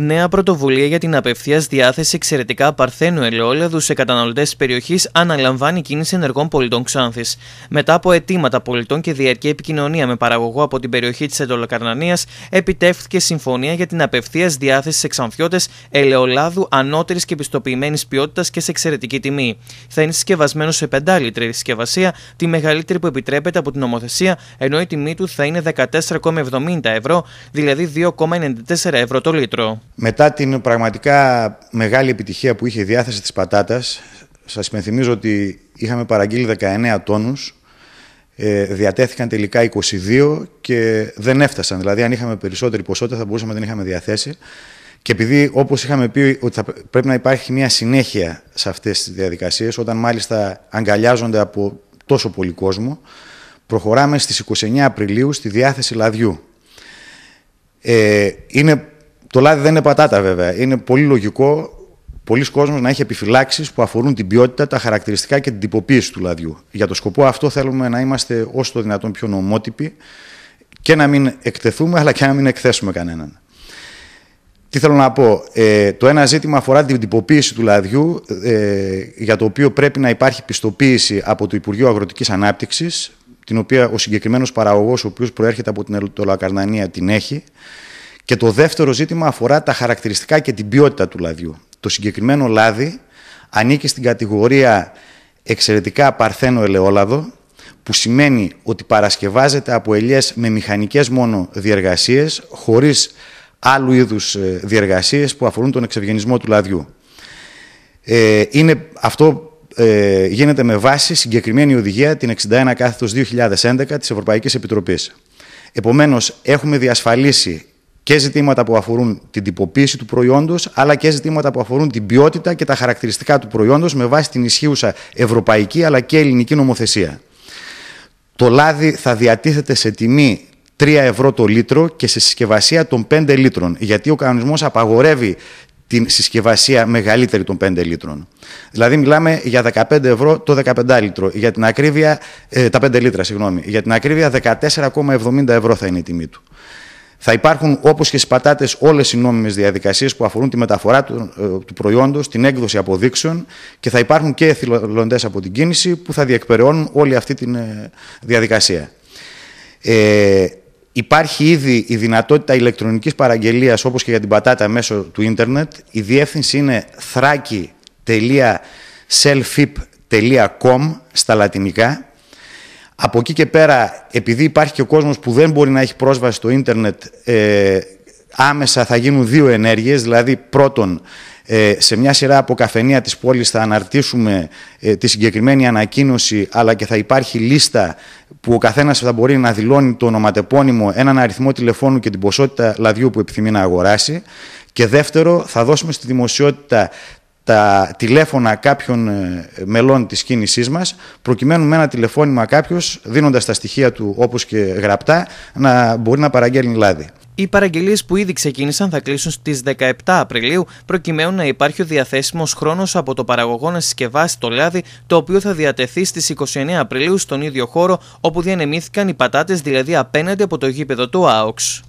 νέα πρωτοβουλία για την απευθείας διάθεση εξαιρετικά παρθένου ελαιόλαδου σε καταναλωτές της περιοχής αναλαμβάνει κίνηση ενεργών πολιτών Ξάνθης. Μετά από αιτήματα πολιτών και διαρκή επικοινωνία με παραγωγό από την περιοχή της Εντολοκαρνανίας, επιτεύχθηκε συμφωνία για την απευθείας διάθεση σε ξανθιώτε ελαιολάδου ανώτερης και πιστοποιημένης ποιότητας και σε εξαιρετική τιμή. Θα είναι συσκευασμένο σε πεντάλιτρη συσκευασία, τη μεγαλύτερη που επιτρέπεται από την νομοθεσία, ενώ η τιμή του θα είναι 14,70 ευρώ, δηλαδή 2,94 ευρώ το λίτρο. Μετά την πραγματικά μεγάλη επιτυχία που είχε η διάθεση της πατάτας, σας υπενθυμίζω ότι είχαμε παραγγείλει 19 τόνους, ε, διατέθηκαν τελικά 22 και δεν έφτασαν. Δηλαδή αν είχαμε περισσότερη ποσότητα θα μπορούσαμε να την είχαμε διαθέσει. Και επειδή όπως είχαμε πει ότι θα πρέπει να υπάρχει μια συνέχεια σε αυτές τις διαδικασίες, όταν μάλιστα αγκαλιάζονται από τόσο πολύ κόσμο, προχωράμε στις 29 Απριλίου στη διάθεση λαδιού. Ε, είναι το λάδι δεν είναι πατάτα, βέβαια. Είναι πολύ λογικό πολλοί κόσμοι να έχει επιφυλάξεις που αφορούν την ποιότητα, τα χαρακτηριστικά και την τυποποίηση του λαδιού. Για το σκοπό αυτό θέλουμε να είμαστε όσο το δυνατόν πιο νομότυποι και να μην εκτεθούμε, αλλά και να μην εκθέσουμε κανέναν. Τι θέλω να πω. Ε, το ένα ζήτημα αφορά την τυποποίηση του λαδιού, ε, για το οποίο πρέπει να υπάρχει πιστοποίηση από το Υπουργείο Αγροτικής Ανάπτυξης, την οποία ο συγκεκριμένος παραγωγός, ο οποίος προέρχεται από την Ελτολακαρνανία, την έχει. Και το δεύτερο ζήτημα αφορά τα χαρακτηριστικά και την ποιότητα του λαδιού. Το συγκεκριμένο λάδι ανήκει στην κατηγορία εξαιρετικά παρθένο ελαιόλαδο, που σημαίνει ότι παρασκευάζεται από ελιές με μηχανικές μόνο διεργασίες, χωρίς άλλου είδους ε, διεργασίες που αφορούν τον εξευγενισμό του λαδιού. Ε, είναι, αυτό ε, γίνεται με βάση συγκεκριμένη οδηγία την 61 κάθετος 2011 της Ευρωπαϊκής Επιτροπής. Επομένως, έχουμε διασφαλίσει και ζητήματα που αφορούν την τυποποίηση του προϊόντος, αλλά και ζητήματα που αφορούν την ποιότητα και τα χαρακτηριστικά του προϊόντος με βάση την ισχύουσα ευρωπαϊκή αλλά και ελληνική νομοθεσία. Το λάδι θα διατίθεται σε τιμή 3 ευρώ το λίτρο και σε συσκευασία των 5 λίτρων, γιατί ο κανονισμός απαγορεύει την συσκευασία μεγαλύτερη των 5 λίτρων. Δηλαδή μιλάμε για 15 ευρώ το 15 λίτρο, για την ακρίβεια, ε, τα 5 λίτρα, συγγνώμη, για την ακρίβεια 14,70 ευρώ θα είναι η τιμή του. Θα υπάρχουν όπως και στις πατάτες όλες οι νόμιμες διαδικασίες που αφορούν τη μεταφορά του, ε, του την έκδοση αποδείξεων και θα υπάρχουν και εθελοντές από την κίνηση που θα διεκπεραιώνουν όλη αυτή τη ε, διαδικασία. Ε, Υπάρχει ήδη η δυνατότητα ηλεκτρονικής παραγγελίας όπως και για την πατάτα μέσω του ίντερνετ. Η διεύθυνση είναι thraki.selfip.com στα λατινικά από εκεί και πέρα, επειδή υπάρχει και ο κόσμος που δεν μπορεί να έχει πρόσβαση στο ίντερνετ, ε, άμεσα θα γίνουν δύο ενέργειες, δηλαδή πρώτον, ε, σε μια σειρά από καφενεία της πόλης θα αναρτήσουμε ε, τη συγκεκριμένη ανακοίνωση, αλλά και θα υπάρχει λίστα που ο καθένας θα μπορεί να δηλώνει το ονοματεπώνυμο, έναν αριθμό τηλεφώνου και την ποσότητα λαδιού που επιθυμεί να αγοράσει. Και δεύτερο, θα δώσουμε στη δημοσιότητα τα τηλέφωνα κάποιων ε, μελών της κίνησής μας, προκειμένου με ένα τηλεφώνημα κάποιος, δίνοντας τα στοιχεία του όπως και γραπτά, να μπορεί να παραγγέλνει λάδι. Οι παραγγελίες που ήδη ξεκίνησαν θα κλείσουν στις 17 Απριλίου, προκειμένου να υπάρχει ο διαθέσιμος χρόνος από το παραγωγό να συσκευάσει το λάδι, το οποίο θα διατεθεί στις 29 Απριλίου στον ίδιο χώρο όπου διανεμήθηκαν οι πατάτες, δηλαδή απέναντι από το γήπεδο του ΑΟΚΣ.